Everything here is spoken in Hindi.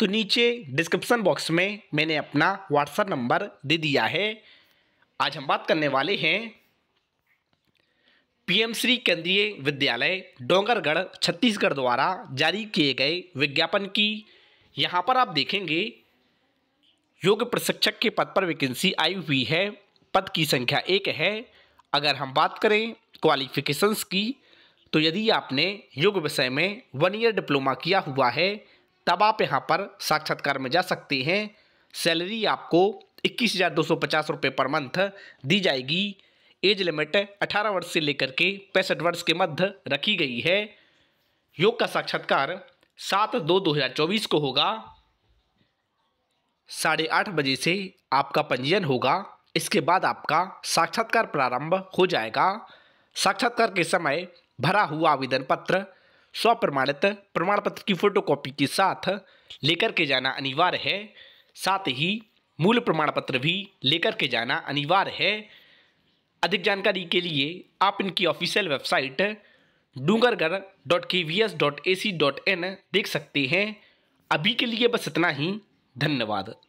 तो नीचे डिस्क्रिप्सन बॉक्स में मैंने अपना व्हाट्सएप नंबर दे दिया है आज हम बात करने वाले हैं पीएम श्री केंद्रीय विद्यालय डोंगरगढ़ छत्तीसगढ़ द्वारा जारी किए गए विज्ञापन की यहाँ पर आप देखेंगे योग्य प्रशिक्षक के पद पर वैकेंसी आई हुई है पद की संख्या एक है अगर हम बात करें क्वालिफिकेशंस की तो यदि आपने योग विषय में वन ईयर डिप्लोमा किया हुआ है तब आप यहाँ पर साक्षात्कार में जा सकते हैं सैलरी आपको इक्कीस हज़ार दो सौ पचास रुपये पर मंथ दी जाएगी एज लिमिट अठारह वर्ष से लेकर के पैंसठ वर्ष के मध्य रखी गई है योग का साक्षात्कार सात दो दो हज़ार चौबीस को होगा साढ़े आठ बजे से आपका पंजीयन होगा इसके बाद आपका साक्षात्कार प्रारंभ हो जाएगा साक्षात्कार के समय भरा हुआ आवेदन पत्र स्वप्रमाणित प्रमाण पत्र की फोटोकॉपी के साथ लेकर के जाना अनिवार्य है साथ ही मूल प्रमाण पत्र भी लेकर के जाना अनिवार्य है अधिक जानकारी के लिए आप इनकी official website Dungargarh dot K V S dot A C dot in देख सकते हैं अभी के लिए बस इतना ही धन्यवाद